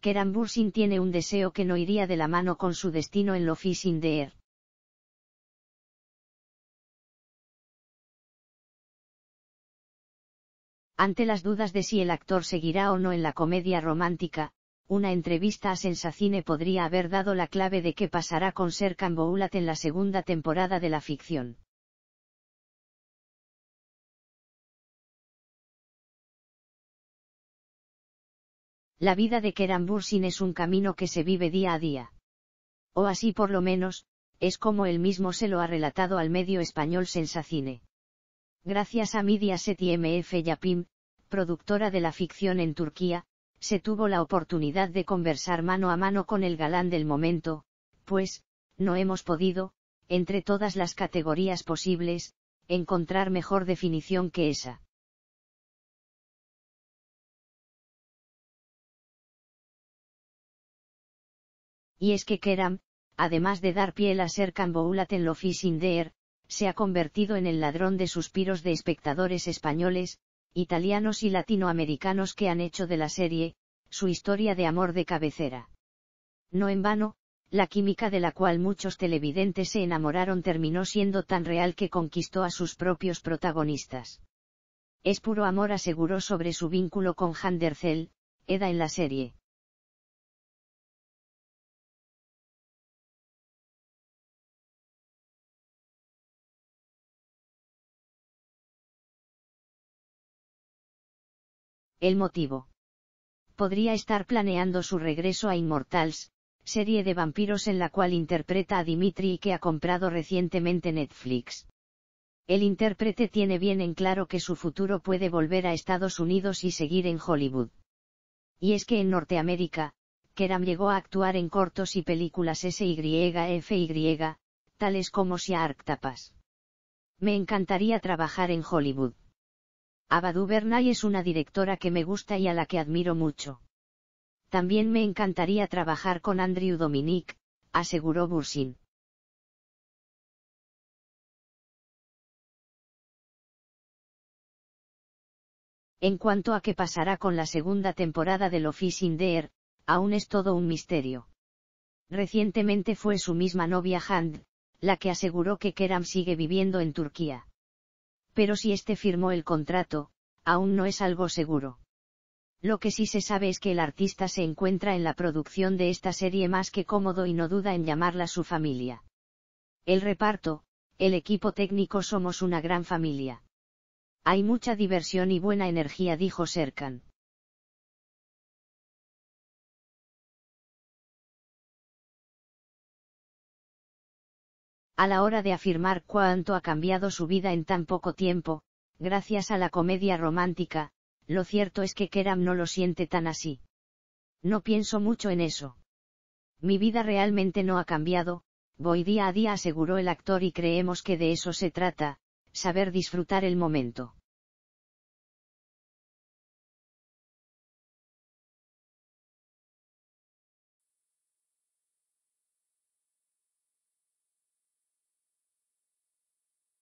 Keran Bursin tiene un deseo que no iría de la mano con su destino en lo Fishing de Air. Ante las dudas de si el actor seguirá o no en la comedia romántica, una entrevista a Sensacine podría haber dado la clave de qué pasará con Serkan Boulat en la segunda temporada de la ficción. La vida de Kerambursin es un camino que se vive día a día. O así por lo menos, es como él mismo se lo ha relatado al medio español Sensacine. Gracias a Mediaset y MF Yapim, productora de la ficción en Turquía, se tuvo la oportunidad de conversar mano a mano con el galán del momento, pues, no hemos podido, entre todas las categorías posibles, encontrar mejor definición que esa. y es que Keram, además de dar pie a ser Camboulat en lo Fishing se ha convertido en el ladrón de suspiros de espectadores españoles, italianos y latinoamericanos que han hecho de la serie, su historia de amor de cabecera. No en vano, la química de la cual muchos televidentes se enamoraron terminó siendo tan real que conquistó a sus propios protagonistas. Es puro amor aseguró sobre su vínculo con Handercel, Eda en la serie. el motivo. Podría estar planeando su regreso a Immortals, serie de vampiros en la cual interpreta a Dimitri y que ha comprado recientemente Netflix. El intérprete tiene bien en claro que su futuro puede volver a Estados Unidos y seguir en Hollywood. Y es que en Norteamérica, Keram llegó a actuar en cortos y películas SYFY, tales como si Arctapas. Me encantaría trabajar en Hollywood. Abadu Bernay es una directora que me gusta y a la que admiro mucho. También me encantaría trabajar con Andrew Dominic, aseguró Bursin. En cuanto a qué pasará con la segunda temporada de Office in the aún es todo un misterio. Recientemente fue su misma novia Hand, la que aseguró que Keram sigue viviendo en Turquía. Pero si éste firmó el contrato, aún no es algo seguro. Lo que sí se sabe es que el artista se encuentra en la producción de esta serie más que cómodo y no duda en llamarla su familia. El reparto, el equipo técnico somos una gran familia. Hay mucha diversión y buena energía, dijo Serkan. a la hora de afirmar cuánto ha cambiado su vida en tan poco tiempo, gracias a la comedia romántica, lo cierto es que Keram no lo siente tan así. No pienso mucho en eso. Mi vida realmente no ha cambiado, voy día a día aseguró el actor y creemos que de eso se trata, saber disfrutar el momento.